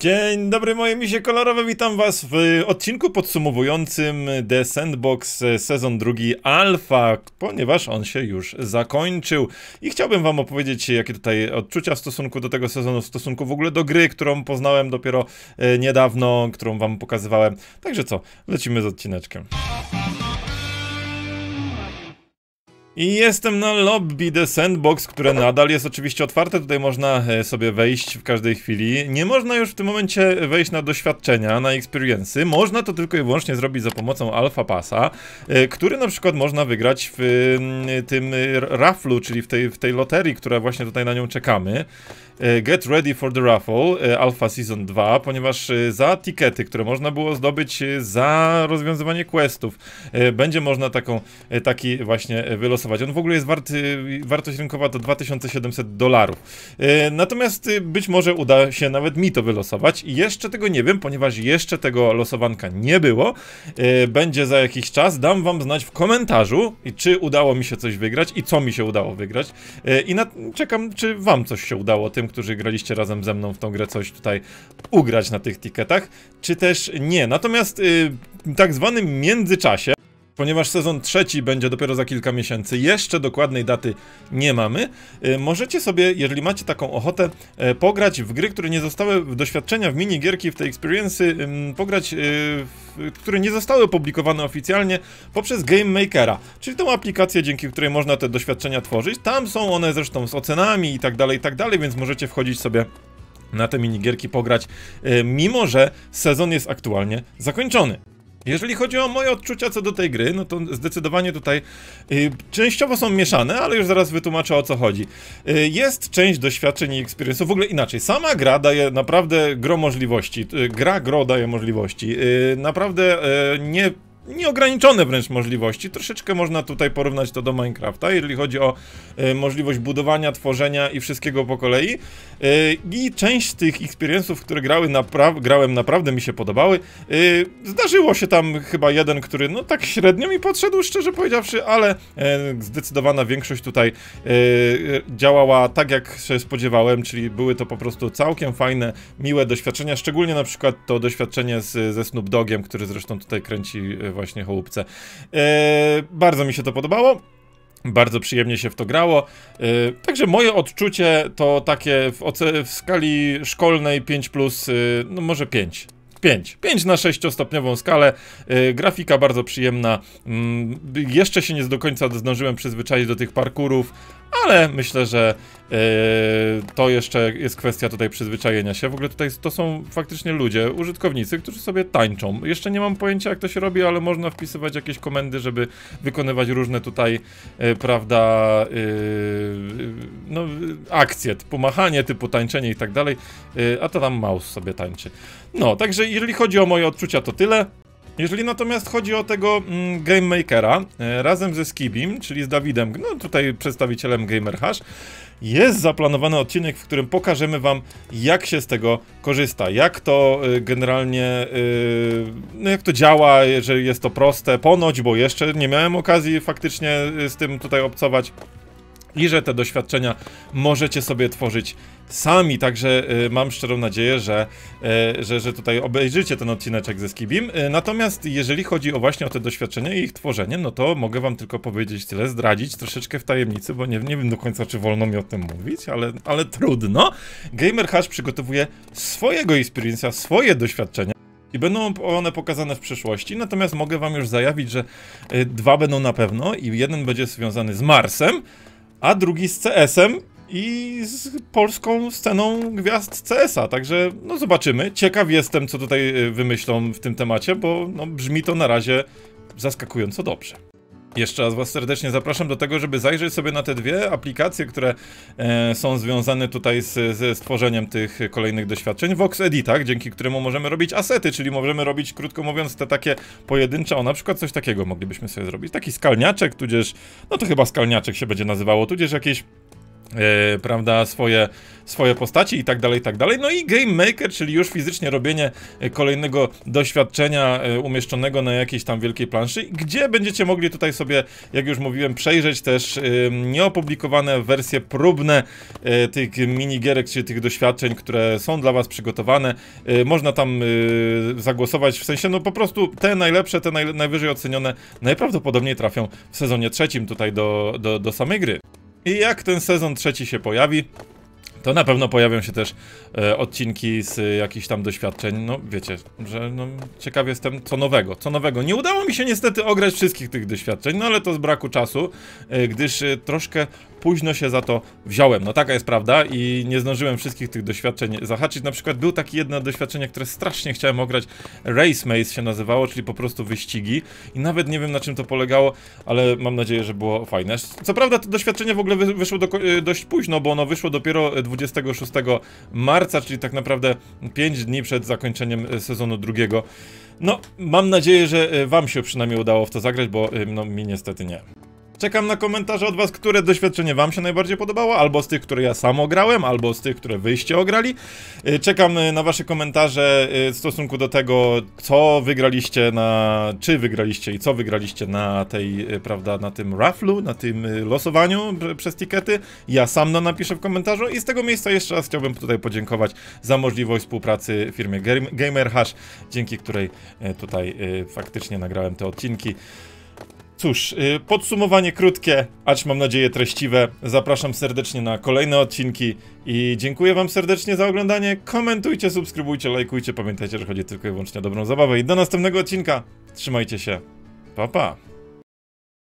Dzień dobry moje misie kolorowe, witam was w odcinku podsumowującym The Sandbox e, sezon drugi Alpha, ponieważ on się już zakończył i chciałbym wam opowiedzieć jakie tutaj odczucia w stosunku do tego sezonu, w stosunku w ogóle do gry, którą poznałem dopiero e, niedawno, którą wam pokazywałem. Także co, lecimy z odcineczkiem. I jestem na lobby The Sandbox, które nadal jest oczywiście otwarte. Tutaj można e, sobie wejść w każdej chwili. Nie można już w tym momencie wejść na doświadczenia, na experiency. Można to tylko i wyłącznie zrobić za pomocą Alpha Passa, e, który na przykład można wygrać w mm, tym raflu, czyli w tej, w tej loterii, która właśnie tutaj na nią czekamy. E, Get ready for the raffle Alpha Season 2, ponieważ za tikety, które można było zdobyć za rozwiązywanie questów, będzie można taką, taki właśnie wylosować on w ogóle jest wart, wartość rynkowa to 2700 dolarów. Y, natomiast być może uda się nawet mi to wylosować. Jeszcze tego nie wiem, ponieważ jeszcze tego losowanka nie było. Y, będzie za jakiś czas. Dam wam znać w komentarzu, czy udało mi się coś wygrać i co mi się udało wygrać. Y, I na... czekam, czy wam coś się udało, tym, którzy graliście razem ze mną w tą grę, coś tutaj ugrać na tych tiketach, czy też nie. Natomiast w tak zwanym międzyczasie ponieważ sezon trzeci będzie dopiero za kilka miesięcy, jeszcze dokładnej daty nie mamy, e, możecie sobie, jeżeli macie taką ochotę, e, pograć w gry, które nie zostały w doświadczenia, w minigierki, w tej experiency, pograć, e, które nie zostały opublikowane oficjalnie poprzez Game Makera, czyli tą aplikację, dzięki której można te doświadczenia tworzyć. Tam są one zresztą z ocenami i tak dalej, i tak dalej, więc możecie wchodzić sobie na te minigierki pograć, mimo że sezon jest aktualnie zakończony. Jeżeli chodzi o moje odczucia co do tej gry, no to zdecydowanie tutaj y, częściowo są mieszane, ale już zaraz wytłumaczę o co chodzi. Y, jest część doświadczeń i experience'u, w ogóle inaczej. Sama gra daje naprawdę gro możliwości, y, gra gro daje możliwości. Y, naprawdę y, nie nieograniczone wręcz możliwości. Troszeczkę można tutaj porównać to do Minecrafta, jeżeli chodzi o y, możliwość budowania, tworzenia i wszystkiego po kolei. Y, I część z tych experience'ów, które grały napra grałem naprawdę mi się podobały. Y, zdarzyło się tam chyba jeden, który no tak średnio mi podszedł, szczerze powiedziawszy, ale zdecydowana większość tutaj działała tak jak się spodziewałem, czyli były to po prostu całkiem fajne, miłe doświadczenia, szczególnie na przykład to doświadczenie z, ze Snoop Dogiem, który zresztą tutaj kręci właśnie chołupce. E, bardzo mi się to podobało. Bardzo przyjemnie się w to grało. E, także moje odczucie to takie w, w skali szkolnej 5, plus, e, no może 5. 5. 5 na 6-stopniową skalę. Yy, grafika bardzo przyjemna. Yy, jeszcze się nie do końca zdążyłem przyzwyczaić do tych parkurów, ale myślę, że yy, to jeszcze jest kwestia tutaj przyzwyczajenia się. W ogóle tutaj to są faktycznie ludzie, użytkownicy, którzy sobie tańczą. Jeszcze nie mam pojęcia jak to się robi, ale można wpisywać jakieś komendy, żeby wykonywać różne tutaj, y, prawda, y, y, no, akcje, typu machanie, typu tańczenie i tak dalej, a to tam mouse sobie tańczy. No, także jeżeli chodzi o moje odczucia, to tyle. Jeżeli natomiast chodzi o tego mm, Game Makera, e, razem ze Skibim, czyli z Dawidem, no tutaj przedstawicielem GamerHash, jest zaplanowany odcinek, w którym pokażemy wam, jak się z tego korzysta, jak to y, generalnie, y, no jak to działa, jeżeli jest to proste, ponoć, bo jeszcze nie miałem okazji faktycznie e, z tym tutaj obcować i że te doświadczenia możecie sobie tworzyć sami, także y, mam szczerą nadzieję, że, y, że, że tutaj obejrzycie ten odcinek ze Skibim. Y, natomiast jeżeli chodzi o właśnie o te doświadczenia i ich tworzenie, no to mogę wam tylko powiedzieć tyle, zdradzić troszeczkę w tajemnicy, bo nie, nie wiem do końca, czy wolno mi o tym mówić, ale, ale trudno. Gamer Hash przygotowuje swojego experience'a, swoje doświadczenia i będą one pokazane w przyszłości, natomiast mogę wam już zajawić, że y, dwa będą na pewno i jeden będzie związany z Marsem, a drugi z CS-em i z polską sceną gwiazd CS-a. Także no zobaczymy. Ciekaw jestem, co tutaj y, wymyślą w tym temacie, bo no, brzmi to na razie zaskakująco dobrze. Jeszcze raz Was serdecznie zapraszam do tego, żeby zajrzeć sobie na te dwie aplikacje, które e, są związane tutaj z, ze stworzeniem tych kolejnych doświadczeń. Vox Editach, dzięki któremu możemy robić asety, czyli możemy robić, krótko mówiąc, te takie pojedyncze, o na przykład coś takiego moglibyśmy sobie zrobić. Taki skalniaczek, tudzież, no to chyba skalniaczek się będzie nazywało, tudzież jakieś Yy, prawda, swoje, swoje postaci i tak dalej, i tak dalej. No i Game Maker, czyli już fizycznie robienie e, kolejnego doświadczenia e, umieszczonego na jakiejś tam wielkiej planszy, gdzie będziecie mogli tutaj sobie, jak już mówiłem, przejrzeć też yy, nieopublikowane wersje próbne yy, tych minigierek, czy tych doświadczeń, które są dla Was przygotowane. Można tam zagłosować, w sensie, no po prostu te najlepsze, te naj, najwyżej ocenione najprawdopodobniej trafią w sezonie trzecim tutaj do, do, do samej gry. I jak ten sezon trzeci się pojawi, to na pewno pojawią się też e, odcinki z e, jakichś tam doświadczeń. No wiecie, że no, ciekaw jestem co nowego, co nowego. Nie udało mi się niestety ograć wszystkich tych doświadczeń, no ale to z braku czasu, e, gdyż e, troszkę późno się za to wziąłem. No taka jest prawda i nie zdążyłem wszystkich tych doświadczeń zahaczyć. Na przykład był takie jedno doświadczenie, które strasznie chciałem ograć. Race Maze się nazywało, czyli po prostu wyścigi. I nawet nie wiem na czym to polegało, ale mam nadzieję, że było fajne. Co prawda to doświadczenie w ogóle wyszło do, e, dość późno, bo ono wyszło dopiero 26 marca, czyli tak naprawdę 5 dni przed zakończeniem e, sezonu drugiego. No, mam nadzieję, że e, wam się przynajmniej udało w to zagrać, bo no, mi niestety nie. Czekam na komentarze od was, które doświadczenie wam się najbardziej podobało, albo z tych, które ja sam ograłem, albo z tych, które wyście ograli. Y, czekam y, na wasze komentarze y, w stosunku do tego, co wygraliście na... czy wygraliście i co wygraliście na tej, prawda, na tym rafflu, na tym losowaniu przez tikety. Ja sam to napiszę w komentarzu i z tego miejsca jeszcze raz chciałbym tutaj podziękować za możliwość współpracy firmie Gamer Hash, dzięki której tutaj faktycznie nagrałem te odcinki. Cóż, y, podsumowanie krótkie, acz mam nadzieję treściwe. Zapraszam serdecznie na kolejne odcinki i dziękuję wam serdecznie za oglądanie. Komentujcie, subskrybujcie, lajkujcie. Pamiętajcie, że chodzi tylko i wyłącznie o dobrą zabawę i do następnego odcinka. Trzymajcie się. Pa, pa.